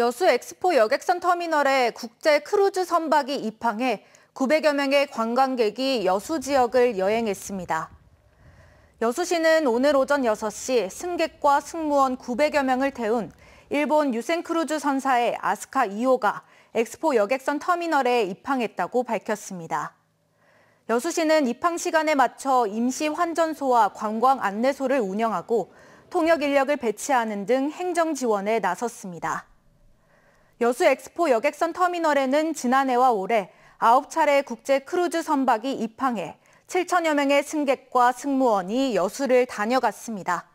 여수 엑스포 여객선 터미널에 국제 크루즈 선박이 입항해 900여 명의 관광객이 여수 지역을 여행했습니다. 여수시는 오늘 오전 6시 승객과 승무원 900여 명을 태운 일본 유생 크루즈 선사의 아스카 2호가 엑스포 여객선 터미널에 입항했다고 밝혔습니다. 여수시는 입항 시간에 맞춰 임시 환전소와 관광 안내소를 운영하고 통역 인력을 배치하는 등 행정 지원에 나섰습니다. 여수 엑스포 여객선 터미널에는 지난해와 올해 9차례 국제 크루즈 선박이 입항해 7천여 명의 승객과 승무원이 여수를 다녀갔습니다.